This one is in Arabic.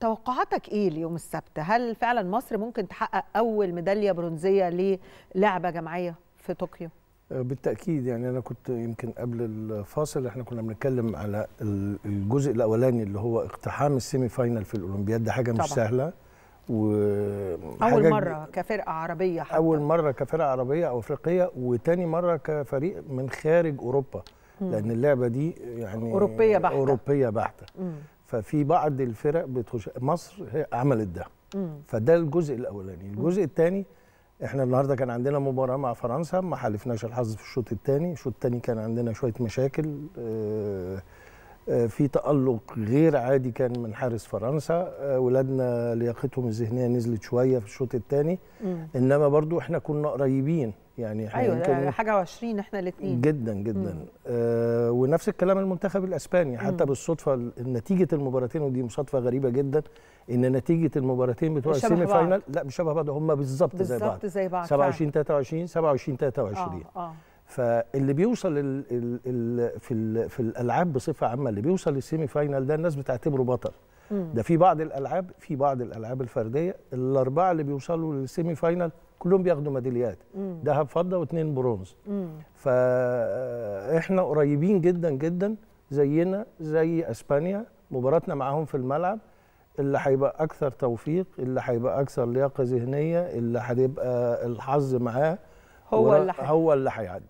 توقعاتك ايه ليوم السبت؟ هل فعلا مصر ممكن تحقق اول ميداليه برونزيه للعبه جماعيه في طوكيو؟ أه، بالتاكيد يعني انا كنت يمكن قبل الفاصل احنا كنا بنتكلم على الجزء الاولاني اللي هو اقتحام السيمي فاينل في الاولمبياد ده حاجه مش طبعا. سهله و اول مره كفرقه عربيه حتى. اول مره كفرقه عربيه او افريقيه وتاني مره كفريق من خارج اوروبا م. لان اللعبه دي يعني اوروبيه بحته اوروبيه بحته ففي بعض الفرق بتخش مصر هي عملت ده فده الجزء الاولاني الجزء الثاني احنا النهارده كان عندنا مباراه مع فرنسا ما حالفناش الحظ في الشوط الثاني الشوط الثاني كان عندنا شويه مشاكل آه، آه، في تألق غير عادي كان من حارس فرنسا آه، ولادنا لياقتهم الذهنيه نزلت شويه في الشوط الثاني انما برضو احنا كنا قريبين يعني احنا ايوه يمكن حاجه و20 احنا الاثنين جدا جدا آه ونفس الكلام المنتخب الاسباني حتى مم. بالصدفه نتيجه المباراتين ودي مصادفه غريبه جدا ان نتيجه المباراتين بتوع السيمي فاينال لا مش شبه بعض هم بالظبط زي بعض بالظبط زي بعض 27 23 27 23 اه, آه. فاللي بيوصل الـ الـ الـ في الـ في الالعاب بصفه عامه اللي بيوصل للسيمي فاينال ده الناس بتعتبره بطل ده في بعض الالعاب في بعض الالعاب الفرديه الاربعه اللي بيوصلوا للسيمي فاينال كلهم بياخدوا ميداليات ذهب فضه واثنين برونز فاحنا قريبين جدا جدا زينا زي اسبانيا مباراتنا معاهم في الملعب اللي هيبقى اكثر توفيق اللي هيبقى اكثر لياقه ذهنيه اللي هيبقى الحظ معاه هو اللي هو اللي هيعدي